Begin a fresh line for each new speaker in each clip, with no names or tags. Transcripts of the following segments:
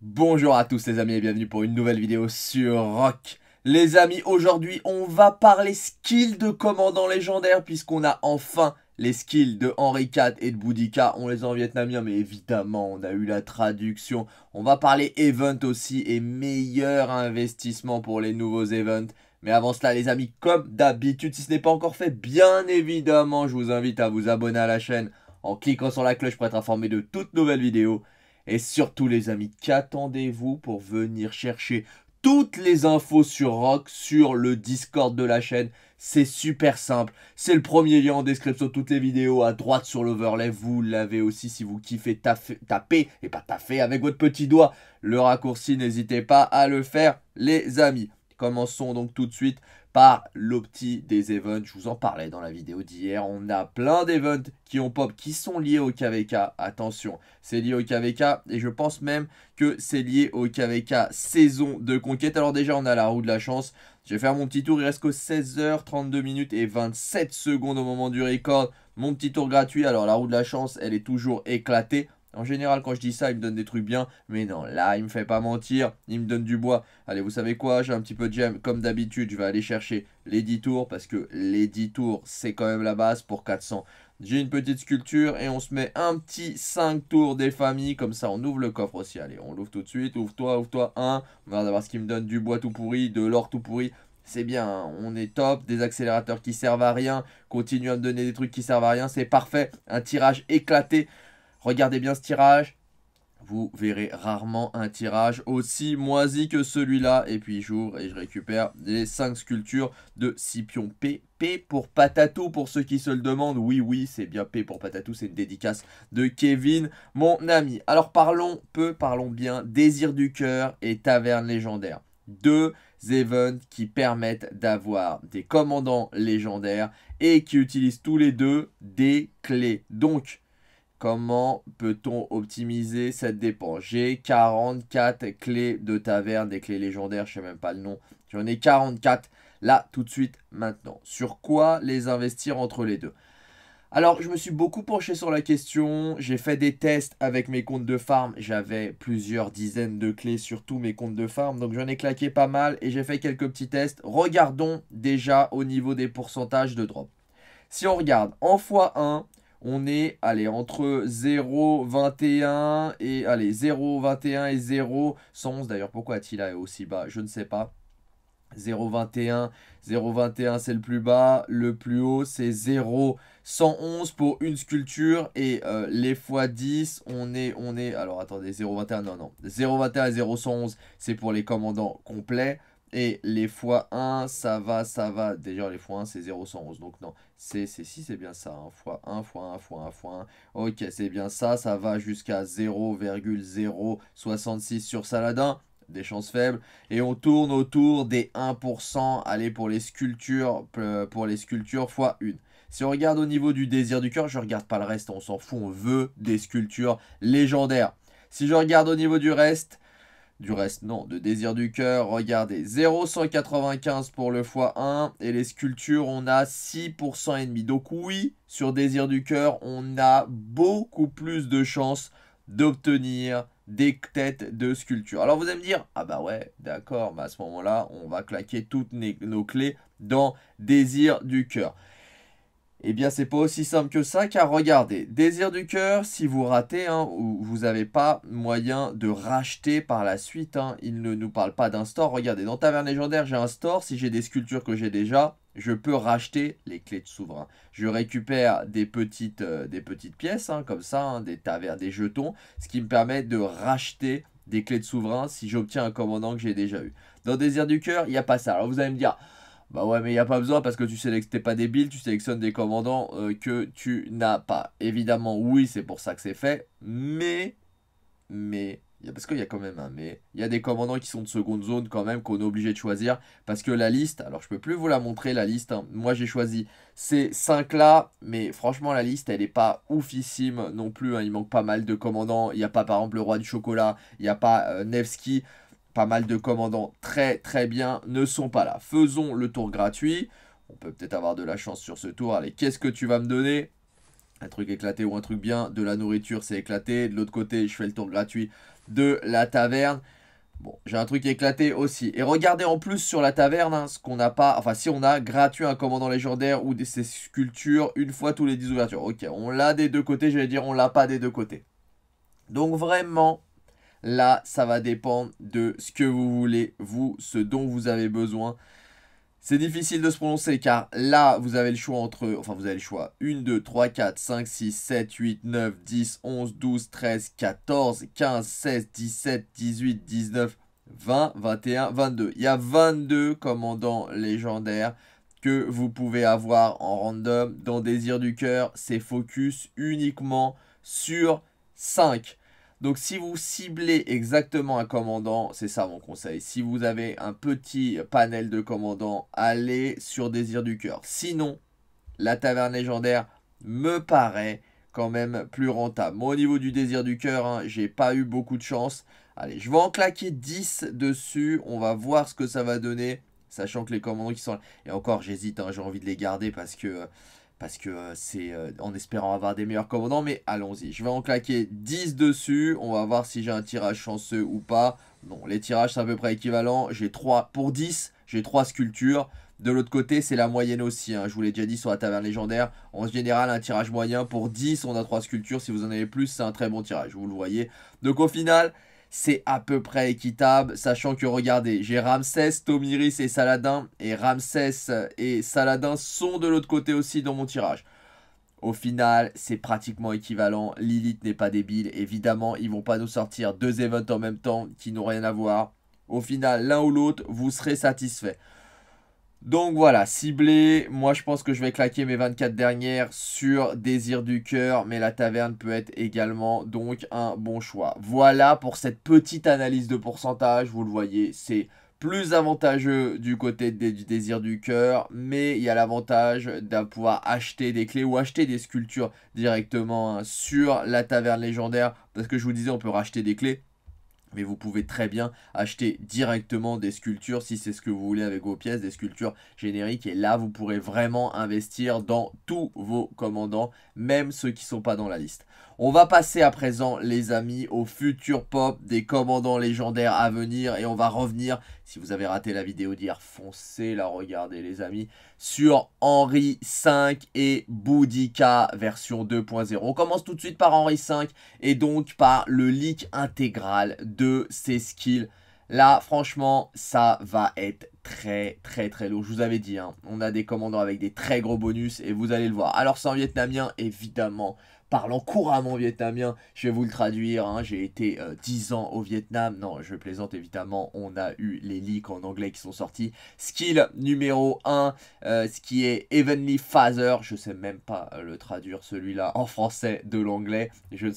Bonjour à tous les amis et bienvenue pour une nouvelle vidéo sur Rock. Les amis, aujourd'hui on va parler skill de commandant légendaire puisqu'on a enfin les skills de Henri IV et de Boudica, on les a en vietnamien, mais évidemment, on a eu la traduction. On va parler event aussi et meilleur investissement pour les nouveaux events. Mais avant cela, les amis, comme d'habitude, si ce n'est pas encore fait, bien évidemment, je vous invite à vous abonner à la chaîne en cliquant sur la cloche pour être informé de toutes nouvelles vidéos. Et surtout, les amis, qu'attendez-vous pour venir chercher toutes les infos sur Rock sur le Discord de la chaîne. C'est super simple. C'est le premier lien en description de toutes les vidéos. À droite sur l'overlay, vous l'avez aussi si vous kiffez taper, et pas taper avec votre petit doigt. Le raccourci, n'hésitez pas à le faire, les amis. Commençons donc tout de suite par l'opti des events. Je vous en parlais dans la vidéo d'hier. On a plein d'events qui ont pop, qui sont liés au KVK. Attention, c'est lié au KVK et je pense même que c'est lié au KVK saison de conquête. Alors déjà, on a la roue de la chance. Je vais faire mon petit tour. Il reste que 16h32 minutes et 27 secondes au moment du record. Mon petit tour gratuit. Alors la roue de la chance, elle est toujours éclatée. En général, quand je dis ça, il me donne des trucs bien. Mais non, là, il me fait pas mentir. Il me donne du bois. Allez, vous savez quoi J'ai un petit peu de gemme. Comme d'habitude, je vais aller chercher les 10 tours. Parce que les 10 tours, c'est quand même la base pour 400. J'ai une petite sculpture et on se met un petit 5 tours des familles. Comme ça, on ouvre le coffre aussi. Allez, on l'ouvre tout de suite. Ouvre-toi, ouvre-toi. un. On va voir ce qu'il me donne. Du bois tout pourri, de l'or tout pourri c'est bien, hein. on est top, des accélérateurs qui servent à rien, continue à me donner des trucs qui servent à rien, c'est parfait, un tirage éclaté. Regardez bien ce tirage. Vous verrez rarement un tirage aussi moisi que celui-là. Et puis j'ouvre et je récupère les 5 sculptures de Scipion P. P pour Patatou, pour ceux qui se le demandent. Oui, oui, c'est bien P pour Patatou, c'est une dédicace de Kevin, mon ami. Alors parlons peu, parlons bien. Désir du cœur et Taverne légendaire. Deux events qui permettent d'avoir des commandants légendaires et qui utilisent tous les deux des clés. Donc, Comment peut-on optimiser cette dépense J'ai 44 clés de taverne, des clés légendaires, je ne sais même pas le nom. J'en ai 44 là, tout de suite, maintenant. Sur quoi les investir entre les deux alors, je me suis beaucoup penché sur la question. J'ai fait des tests avec mes comptes de farm. J'avais plusieurs dizaines de clés sur tous mes comptes de farm. Donc, j'en ai claqué pas mal et j'ai fait quelques petits tests. Regardons déjà au niveau des pourcentages de drop. Si on regarde en x1, on est allez, entre 0,21 et allez, 0,21 et 0,111. D'ailleurs, pourquoi Attila est aussi bas Je ne sais pas. 0,21, 0,21 c'est le plus bas, le plus haut c'est 0,111 pour une sculpture et euh, les fois 10 on est, on est, alors attendez 0,21 non non, 0,21 et 0,111 c'est pour les commandants complets, et les fois 1, ça va, ça va. Déjà, les fois 1, c'est 0, Donc, non, c'est si, c'est bien ça. Hein. Fois 1, fois 1, fois 1, fois 1. Ok, c'est bien ça. Ça va jusqu'à 0,066 sur Saladin. Des chances faibles. Et on tourne autour des 1%. Allez, pour les sculptures, pour les sculptures, fois 1. Si on regarde au niveau du désir du cœur, je ne regarde pas le reste, on s'en fout, on veut des sculptures légendaires. Si je regarde au niveau du reste, du reste, non. De désir du cœur, regardez, 0,195 pour le x1 et les sculptures, on a 6% et demi. Donc oui, sur désir du cœur, on a beaucoup plus de chances d'obtenir des têtes de sculptures. Alors vous allez me dire, ah bah ouais, d'accord, mais à ce moment-là, on va claquer toutes nos clés dans désir du cœur. Eh bien, c'est pas aussi simple que ça, car regardez, désir du cœur, si vous ratez, hein, ou vous n'avez pas moyen de racheter par la suite. Hein, il ne nous parle pas d'un store. Regardez, dans Taverne Légendaire, j'ai un store. Si j'ai des sculptures que j'ai déjà, je peux racheter les clés de souverain. Je récupère des petites, euh, des petites pièces, hein, comme ça, des tavernes, des jetons, ce qui me permet de racheter des clés de souverain si j'obtiens un commandant que j'ai déjà eu. Dans Désir du cœur, il n'y a pas ça. Alors, vous allez me dire... Bah ouais, mais il n'y a pas besoin parce que tu sélectionnes, pas débile, tu sélectionnes des commandants euh, que tu n'as pas. Évidemment, oui, c'est pour ça que c'est fait, mais, mais, parce qu'il y a quand même un hein, mais, il y a des commandants qui sont de seconde zone quand même qu'on est obligé de choisir parce que la liste, alors je peux plus vous la montrer la liste, hein, moi j'ai choisi ces 5 là, mais franchement la liste elle est pas oufissime non plus, hein, il manque pas mal de commandants, il n'y a pas par exemple le roi du chocolat, il n'y a pas euh, Nevsky, pas mal de commandants très très bien ne sont pas là. Faisons le tour gratuit. On peut peut-être avoir de la chance sur ce tour. Allez, qu'est-ce que tu vas me donner un truc éclaté ou un truc bien, de la nourriture c'est éclaté, de l'autre côté je fais le tour gratuit de la taverne. Bon, j'ai un truc éclaté aussi. Et regardez en plus sur la taverne, hein, ce qu'on n'a pas, enfin si on a gratuit un commandant légendaire ou des, ses sculptures une fois tous les 10 ouvertures. Ok, on l'a des deux côtés, Je vais dire on l'a pas des deux côtés. Donc vraiment, Là, ça va dépendre de ce que vous voulez, vous, ce dont vous avez besoin. C'est difficile de se prononcer car là, vous avez le choix entre... Enfin, vous avez le choix. 1, 2, 3, 4, 5, 6, 7, 8, 9, 10, 11, 12, 13, 14, 15, 16, 17, 18, 19, 20, 21, 22. Il y a 22 commandants légendaires que vous pouvez avoir en random. Dans Désir du Cœur, c'est focus uniquement sur 5. Donc si vous ciblez exactement un commandant, c'est ça mon conseil. Si vous avez un petit panel de commandants, allez sur Désir du Cœur. Sinon, la taverne légendaire me paraît quand même plus rentable. Moi au niveau du Désir du Cœur, hein, j'ai pas eu beaucoup de chance. Allez, je vais en claquer 10 dessus. On va voir ce que ça va donner. Sachant que les commandants qui sont là... Et encore, j'hésite, hein, j'ai envie de les garder parce que... Euh, parce que euh, c'est euh, en espérant avoir des meilleurs commandants, mais allons-y. Je vais en claquer 10 dessus, on va voir si j'ai un tirage chanceux ou pas. Non, les tirages c'est à peu près équivalent, j'ai 3 pour 10, j'ai 3 sculptures. De l'autre côté, c'est la moyenne aussi, hein. je vous l'ai déjà dit sur la taverne légendaire. En général, un tirage moyen pour 10, on a 3 sculptures, si vous en avez plus, c'est un très bon tirage, vous le voyez. Donc au final, c'est à peu près équitable, sachant que regardez, j'ai Ramsès, Tomiris et Saladin, et Ramsès et Saladin sont de l'autre côté aussi dans mon tirage. Au final, c'est pratiquement équivalent. Lilith n'est pas débile. Évidemment, ils vont pas nous sortir deux events en même temps qui n'ont rien à voir. Au final, l'un ou l'autre, vous serez satisfait. Donc voilà, ciblé, moi je pense que je vais claquer mes 24 dernières sur Désir du Cœur, mais la taverne peut être également donc un bon choix. Voilà pour cette petite analyse de pourcentage, vous le voyez, c'est plus avantageux du côté des, du désir du cœur, mais il y a l'avantage de pouvoir acheter des clés ou acheter des sculptures directement hein, sur la taverne légendaire, parce que je vous disais on peut racheter des clés, mais vous pouvez très bien acheter directement des sculptures si c'est ce que vous voulez avec vos pièces, des sculptures génériques. Et là, vous pourrez vraiment investir dans tous vos commandants, même ceux qui ne sont pas dans la liste. On va passer à présent, les amis, au futur pop des commandants légendaires à venir. Et on va revenir, si vous avez raté la vidéo d'hier, foncez la regardez les amis, sur Henri V et Boudica version 2.0. On commence tout de suite par Henri V et donc par le leak intégral de ses skills. Là, franchement, ça va être très, très, très lourd. Je vous avais dit, hein, on a des commandants avec des très gros bonus et vous allez le voir. Alors, sans vietnamien, évidemment, parlant couramment vietnamien. Je vais vous le traduire. Hein. J'ai été 10 euh, ans au Vietnam. Non, je plaisante évidemment. On a eu les leaks en anglais qui sont sortis. Skill numéro 1, euh, ce qui est Evenly Father. Je ne sais même pas euh, le traduire celui-là en français de l'anglais. Je,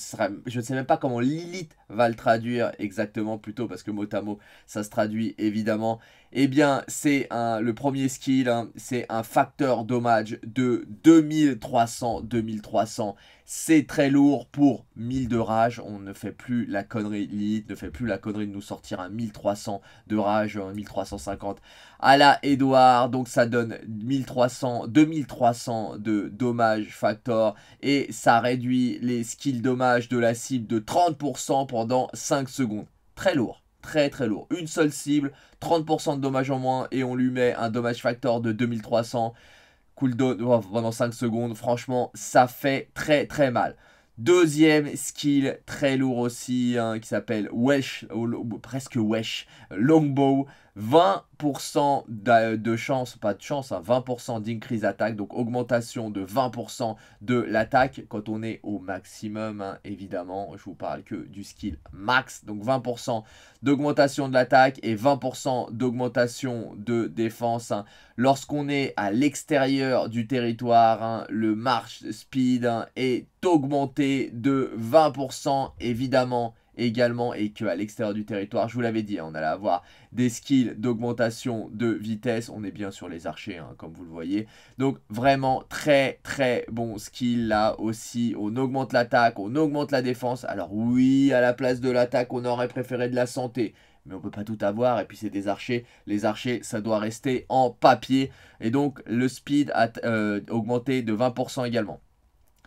je ne sais même pas comment Lilith va le traduire exactement plutôt parce que mot à mot ça se traduit évidemment eh bien, c'est le premier skill, hein, c'est un facteur dommage de 2300, 2300. C'est très lourd pour 1000 de rage. On ne fait plus la connerie, ne fait plus la connerie de nous sortir un 1300 de rage, un 1350 à la Edouard. Donc ça donne 1300, 2300 de dommage factor et ça réduit les skills dommages de la cible de 30% pendant 5 secondes. Très lourd très très lourd. Une seule cible, 30% de dommage en moins et on lui met un dommage factor de 2300. Cooldown pendant 5 secondes, franchement ça fait très très mal. Deuxième skill très lourd aussi hein, qui s'appelle Wesh, presque Wesh, Longbow. 20% euh, de chance, pas de chance, 20% hein, d'increase d'attaque, donc augmentation de 20% de l'attaque quand on est au maximum, hein, évidemment, je vous parle que du skill max, donc 20% d'augmentation de l'attaque et 20% d'augmentation de défense. Hein. Lorsqu'on est à l'extérieur du territoire, le march speed est augmenté de 20%, évidemment, également et qu'à l'extérieur du territoire, je vous l'avais dit, hein, on allait avoir des skills d'augmentation de vitesse. On est bien sur les archers, hein, comme vous le voyez. Donc vraiment très très bon skill là aussi. On augmente l'attaque, on augmente la défense. Alors oui, à la place de l'attaque, on aurait préféré de la santé mais on peut pas tout avoir et puis c'est des archers les archers ça doit rester en papier et donc le speed a euh, augmenté de 20% également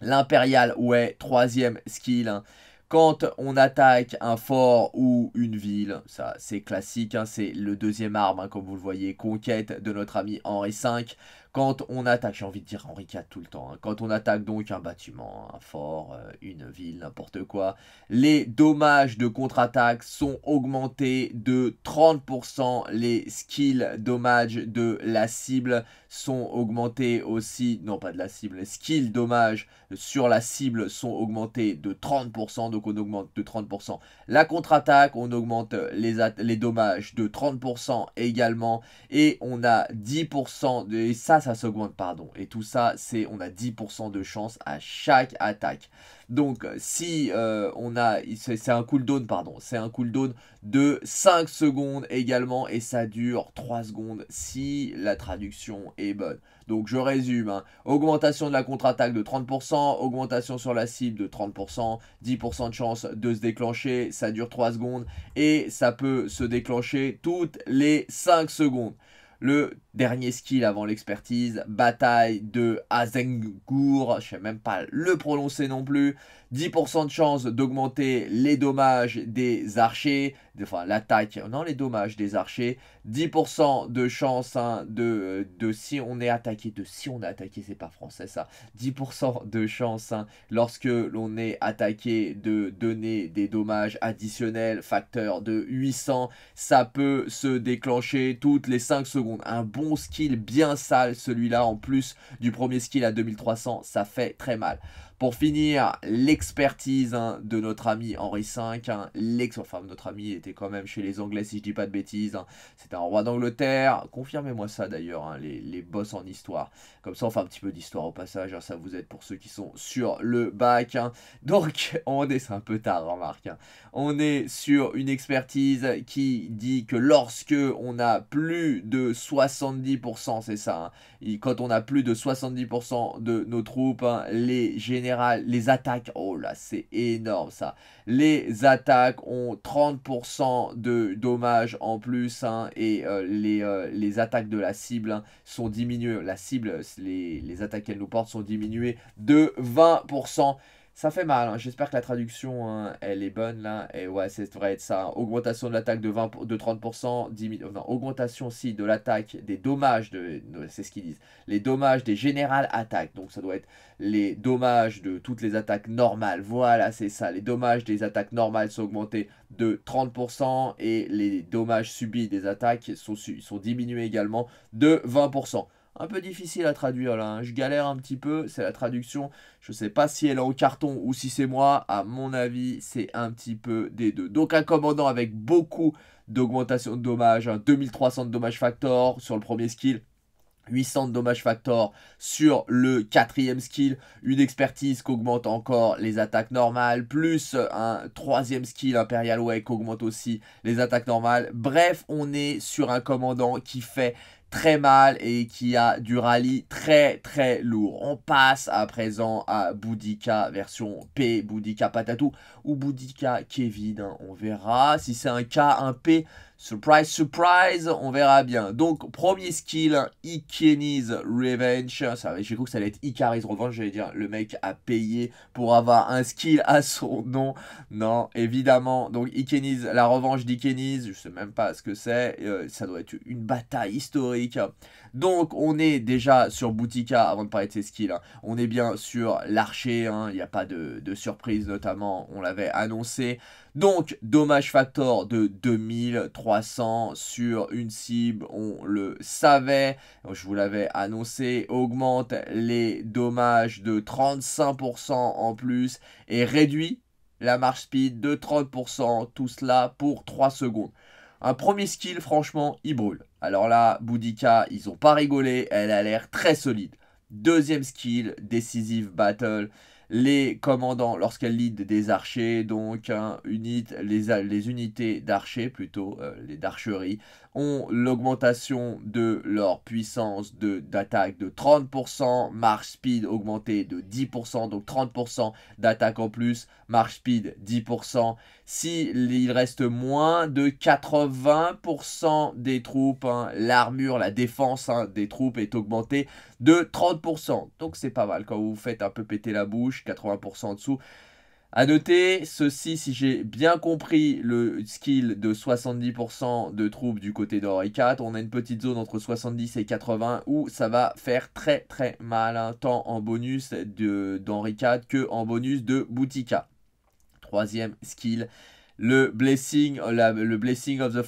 l'impérial ouais troisième skill hein. Quand on attaque un fort ou une ville, ça c'est classique, hein, c'est le deuxième arbre, hein, comme vous le voyez, conquête de notre ami Henri V. Quand on attaque, j'ai envie de dire Henri IV tout le temps, hein. quand on attaque donc un bâtiment, un fort, euh, une ville, n'importe quoi, les dommages de contre-attaque sont augmentés de 30%, les skills dommages de la cible sont augmentés aussi, non pas de la cible, les skills dommages sur la cible sont augmentés de 30%, donc on augmente de 30% la contre-attaque, on augmente les, les dommages de 30% également, et on a 10%, de, ça, ça s'augmente, pardon, et tout ça, c'est, on a 10% de chance à chaque attaque. Donc euh, si euh, on a, c'est un cooldown, pardon, c'est un cooldown de 5 secondes également et ça dure 3 secondes si la traduction est bonne. Donc je résume, hein. augmentation de la contre-attaque de 30%, augmentation sur la cible de 30%, 10% de chance de se déclencher, ça dure 3 secondes et ça peut se déclencher toutes les 5 secondes. Le Dernier skill avant l'expertise, bataille de Azengour, je ne sais même pas le prononcer non plus. 10% de chance d'augmenter les dommages des archers, enfin l'attaque, non les dommages des archers. 10% de chance hein, de, de, si on est attaqué, de si on est attaqué, c'est pas français ça. 10% de chance hein, lorsque l'on est attaqué de donner des dommages additionnels, facteur de 800, ça peut se déclencher toutes les 5 secondes. Un bon skill bien sale celui-là en plus du premier skill à 2300, ça fait très mal. Pour finir, l'expertise hein, de notre ami Henri V, hein, enfin notre ami était quand même chez les Anglais si je dis pas de bêtises, hein. c'était un roi d'Angleterre, confirmez-moi ça d'ailleurs, les, les, boss en histoire, comme ça on fait un petit peu d'histoire au passage, ça vous aide pour ceux qui sont sur le bac, donc on est, c'est un peu tard remarque, on est sur une expertise qui dit que lorsque on a plus de 70%, c'est ça, et quand on a plus de 70% de nos troupes, les généraux les attaques, oh là, c'est énorme ça. Les attaques ont 30% de dommages en plus hein, et euh, les, euh, les, attaques de la cible hein, sont diminuées. La cible, les, les attaques qu'elle nous porte sont diminuées de 20%. Ça fait mal, hein. j'espère que la traduction hein, elle est bonne là. Et ouais, c'est vrai, être ça. Hein. Augmentation de l'attaque de, de 30%, augmentation aussi de l'attaque des dommages, de, c'est ce qu'ils disent. Les dommages des générales attaques. Donc ça doit être les dommages de toutes les attaques normales. Voilà, c'est ça. Les dommages des attaques normales sont augmentés de 30% et les dommages subis des attaques sont diminués également de 20% un peu difficile à traduire là. Hein. Je galère un petit peu, c'est la traduction. Je ne sais pas si elle est en carton ou si c'est moi. À mon avis, c'est un petit peu des deux. Donc un commandant avec beaucoup d'augmentation de dommages, 2300 hein. de dommages factor sur le premier skill. 800 de dommages factor sur le quatrième skill, une expertise qui augmente encore les attaques normales, plus un troisième skill Imperial Way augmente aussi les attaques normales. Bref, on est sur un commandant qui fait très mal et qui a du rallye très très lourd. On passe à présent à Boudica version P, Boudica Patatou ou Boudica Kevin. Hein. On verra. Si c'est un K, un P, surprise, surprise, on verra bien. Donc, premier skill, Ikenis Revenge. J'ai cru que ça allait être Icaris Revenge. J'allais dire, le mec a payé pour avoir un skill à son nom. Non, évidemment. Donc, Ikenis, la revanche d'Ikenis. Je sais même pas ce que c'est. Euh, ça doit être une bataille historique. Donc, on est déjà sur Boudica avant de parler de ses skills. Hein. On est bien sur l'archer. Hein. Il n'y a pas de, de surprise, notamment. On l'a annoncé. Donc, dommage factor de 2300 sur une cible, on le savait, je vous l'avais annoncé, augmente les dommages de 35% en plus et réduit la marche speed de 30%, tout cela pour 3 secondes. Un premier skill, franchement, il brûle. Alors là, Boudica, ils ont pas rigolé, elle a l'air très solide. Deuxième skill, décisive Battle les commandants lorsqu'elles lead des archers, donc hein, les, unités d'archers plutôt, euh, les d'archeries, ont l'augmentation de leur puissance d'attaque de, 30%, marche speed augmenté de 10%, donc 30% d'attaque en plus, marche speed 10%. S'il reste moins de 80% des troupes, hein, l'armure, la défense hein, des troupes est augmentée de 30%. Donc c'est pas mal quand vous vous faites un peu péter la bouche, 80% en dessous. A noter, ceci, si j'ai bien compris le skill de 70% de troupes du côté d'Henri 4 on a une petite zone entre 70 et 80 où ça va faire très très mal, tant en bonus d'Henri 4 que en bonus de Boutica. Troisième skill, le Blessing, le Blessing of the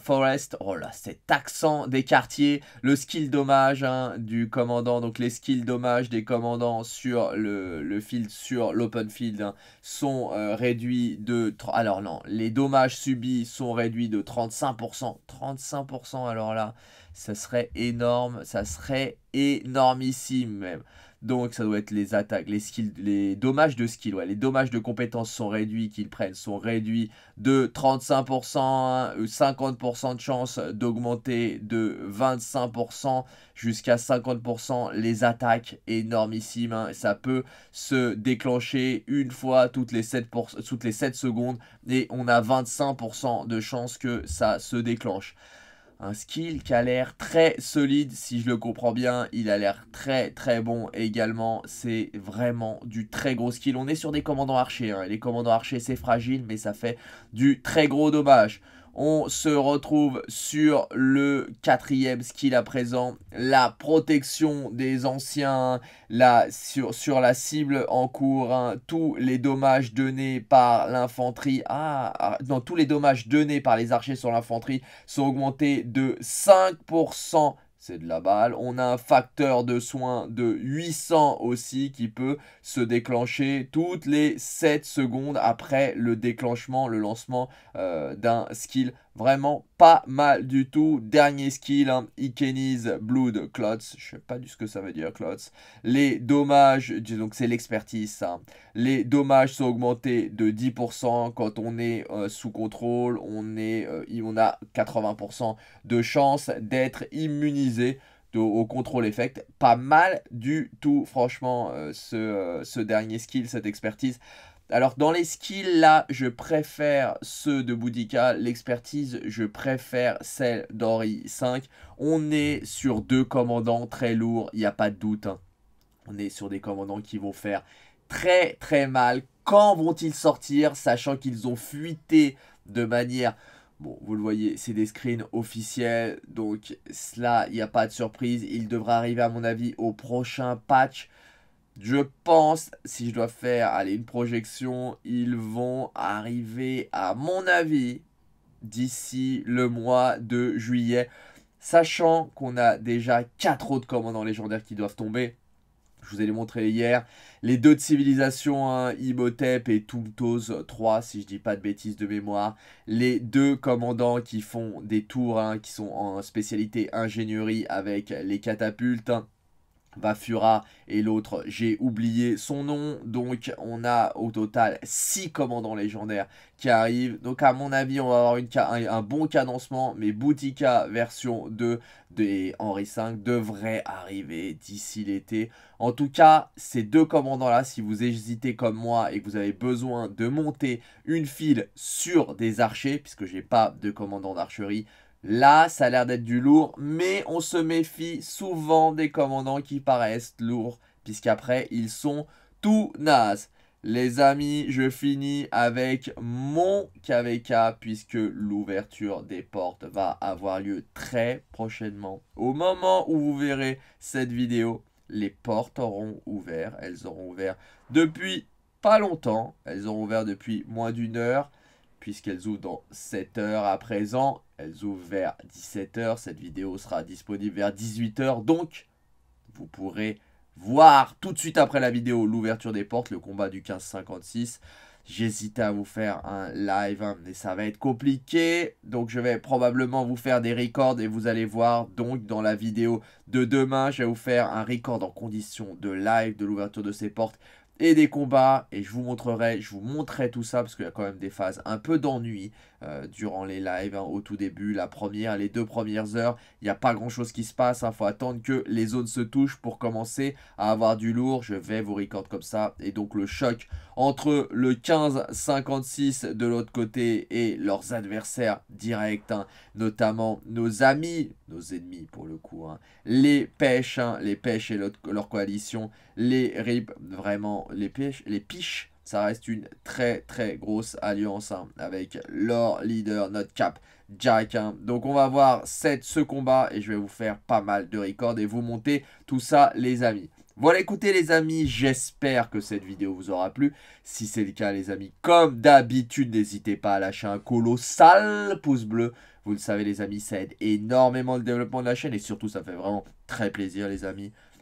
Forest, oh là, cet accent des quartiers, le skill dommage hein, du commandant, donc les skills dommages des commandants sur le, le field, sur l'open field, hein, sont euh, réduits de... Alors non, les dommages subis sont réduits de 35%. 35% alors là, ça serait énorme, ça serait énormissime même. Donc ça doit être les attaques, les skills, les dommages de skills, ouais. Les dommages de compétences sont réduits, qu'ils prennent, sont réduits de 35%, 50% euh, de chance d'augmenter de 25% jusqu'à 50% les attaques énormissime. Hein. Ça peut se déclencher une fois toutes les 7, toutes les 7 secondes et on a 25% de chance que ça se déclenche un skill qui a l'air très solide, si je le comprends bien, il a l'air très très bon également, c'est vraiment du très gros skill, on est sur des commandants archers, hein. les commandants archers c'est fragile mais ça fait du très gros dommage. On se retrouve sur le quatrième skill à présent, la protection des anciens, sur, la cible en cours, hein. tous les dommages donnés par l'infanterie, ah, dans ah, tous les dommages donnés par les archers sur l'infanterie sont augmentés de 5% c'est de la balle. On a un facteur de soin de 800 aussi qui peut se déclencher toutes les 7 secondes après le déclenchement, le lancement euh, d'un skill Vraiment pas mal du tout. Dernier skill, hein, Blood Clots. Je sais pas du ce que ça veut dire, Clots. Les dommages, donc c'est l'expertise. Hein. Les dommages sont augmentés de 10% quand on est euh, sous contrôle. On, est, euh, on a 80% de chance d'être immunisé au contrôle effect. Pas mal du tout, franchement, euh, ce, dernier skill, cette expertise. Alors dans les skills, là, je préfère ceux de Boudica. L'expertise, je préfère celle d'Henri 5. On est sur deux commandants très lourds, il n'y a pas de doute. Hein. On est sur des commandants qui vont faire très très mal. Quand vont-ils sortir, sachant qu'ils ont fuité de manière... Bon, vous le voyez, c'est des screens officiels, donc cela, il n'y a pas de surprise. Il devra arriver, à mon avis, au prochain patch. Je pense, si je dois faire aller une projection, ils vont arriver, à mon avis, d'ici le mois de juillet. Sachant qu'on a déjà 4 autres commandants légendaires qui doivent tomber. Je vous ai montré hier. Les deux de civilisation, Imhotep hein, et Tumtos 3, si je ne dis pas de bêtises de mémoire. Les deux commandants qui font des tours, hein, qui sont en spécialité ingénierie avec les catapultes. Hein. Bafura et l'autre, j'ai oublié son nom. Donc on a au total 6 commandants légendaires qui arrivent. Donc à mon avis, on va avoir une, un, bon cadencement, mais Boutica version 2 des Henri V devrait arriver d'ici l'été. En tout cas, ces deux commandants-là, si vous hésitez comme moi et que vous avez besoin de monter une file sur des archers, puisque j'ai pas de commandant d'archerie, Là, ça a l'air d'être du lourd, mais on se méfie souvent des commandants qui paraissent lourds, puisqu'après, ils sont tout naze. Les amis, je finis avec mon KVK puisque l'ouverture des portes va avoir lieu très prochainement. Au moment où vous verrez cette vidéo, les portes auront ouvert. Elles auront ouvert depuis pas longtemps. Elles auront ouvert depuis moins d'une heure puisqu'elles ouvrent dans 7 heures à présent elles ouvrent vers 17h. Cette vidéo sera disponible vers 18h. Donc, vous pourrez voir tout de suite après la vidéo l'ouverture des portes, le combat du 1556. 56 J'hésitais à vous faire un live, hein, mais ça va être compliqué. Donc je vais probablement vous faire des records et vous allez voir donc dans la vidéo de demain, je vais vous faire un record en condition de live de l'ouverture de ces portes et des combats. Et je vous montrerai, je vous montrerai tout ça parce qu'il y a quand même des phases un peu d'ennui. Euh, durant les lives hein, au tout début, la première, les deux premières heures, il n'y a pas grand chose qui se passe, il hein. faut attendre que les zones se touchent pour commencer à avoir du lourd, je vais vous record comme ça, et donc le choc entre le 15-56 de l'autre côté et leurs adversaires directs, hein. notamment nos amis, nos ennemis pour le coup, les pêches, les pêches et leur coalition, les rips vraiment les pêches, les piches, ça reste une très très grosse alliance hein, avec leur leader, notre cap, Jack. Hein. Donc on va voir cette, ce combat et je vais vous faire pas mal de records et vous monter tout ça les amis. Voilà, écoutez les amis, j'espère que cette vidéo vous aura plu. Si c'est le cas les amis, comme d'habitude, n'hésitez pas à lâcher un colossal pouce bleu. Vous le savez les amis, ça aide énormément le développement de la chaîne et surtout ça fait vraiment très plaisir les amis.